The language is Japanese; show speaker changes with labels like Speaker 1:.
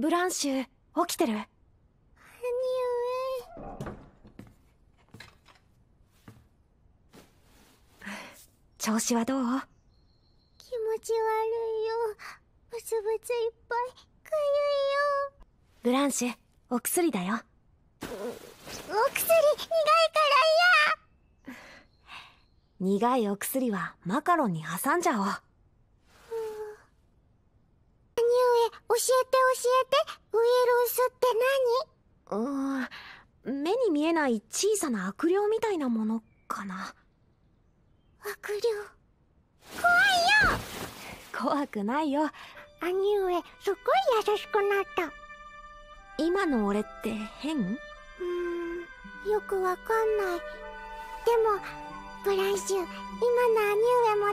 Speaker 1: ブランシュ起きてる何故
Speaker 2: 調子はどう
Speaker 3: 気持ち悪いよブツブツいっぱいか
Speaker 2: ゆいよブランシュお薬だよ
Speaker 3: お薬苦いから
Speaker 4: 嫌苦いお薬はマカロンに挟んじゃおう
Speaker 3: 教えて教えてウイルスって
Speaker 1: 何うん目に見えない小さな悪霊みたいなものかな悪
Speaker 5: 霊怖いよ怖くないよ兄上すっごい優しくなった今の俺って変うーんよくわかんないでもブランシュ今の兄上も